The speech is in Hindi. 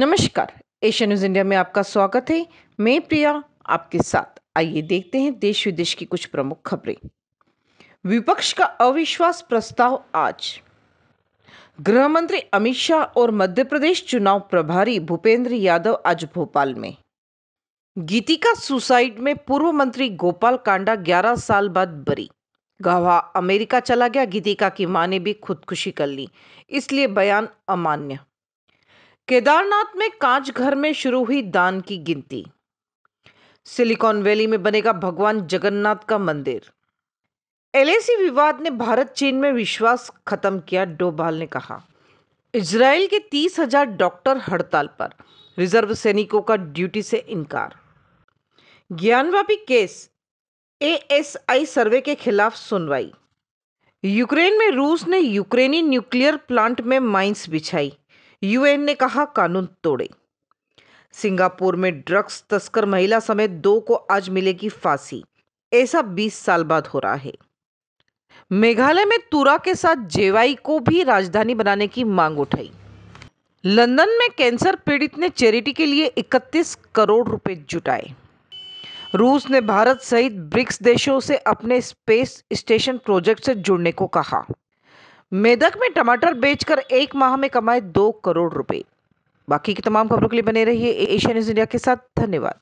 नमस्कार एशिया न्यूज इंडिया में आपका स्वागत है मैं प्रिया आपके साथ आइए देखते हैं देश विदेश की कुछ प्रमुख खबरें विपक्ष का अविश्वास प्रस्ताव आज गृह मंत्री अमित शाह और मध्य प्रदेश चुनाव प्रभारी भूपेंद्र यादव आज भोपाल में गीतिका सुसाइड में पूर्व मंत्री गोपाल कांडा 11 साल बाद बरी गवाह अमेरिका चला गया गीतिका की मां ने भी खुदकुशी कर ली इसलिए बयान अमान्य केदारनाथ में कांच घर में शुरू हुई दान की गिनती सिलिकॉन वैली में बनेगा भगवान जगन्नाथ का मंदिर एलएसी विवाद ने भारत चीन में विश्वास खत्म किया डोभाल ने कहा इसराइल के तीस हजार डॉक्टर हड़ताल पर रिजर्व सैनिकों का ड्यूटी से इनकार ज्ञानव्यापी केस एएसआई सर्वे के खिलाफ सुनवाई यूक्रेन में रूस ने यूक्रेनी न्यूक्लियर प्लांट में माइंस बिछाई यूएन ने कहा कानून तोड़े सिंगापुर में ड्रग्स तस्कर महिला समेत दो को आज मिलेगी फांसी ऐसा 20 साल बाद हो रहा है मेघालय में तुरा के साथ जेवाई को भी राजधानी बनाने की मांग उठाई लंदन में कैंसर पीड़ित ने चैरिटी के लिए 31 करोड़ रुपए जुटाए रूस ने भारत सहित ब्रिक्स देशों से अपने स्पेस स्टेशन प्रोजेक्ट से जुड़ने को कहा मेदक में टमाटर बेचकर एक माह में कमाए दो करोड़ रुपए बाकी की तमाम खबरों के लिए बने रहिए एशिया न्यूज इंडिया के साथ धन्यवाद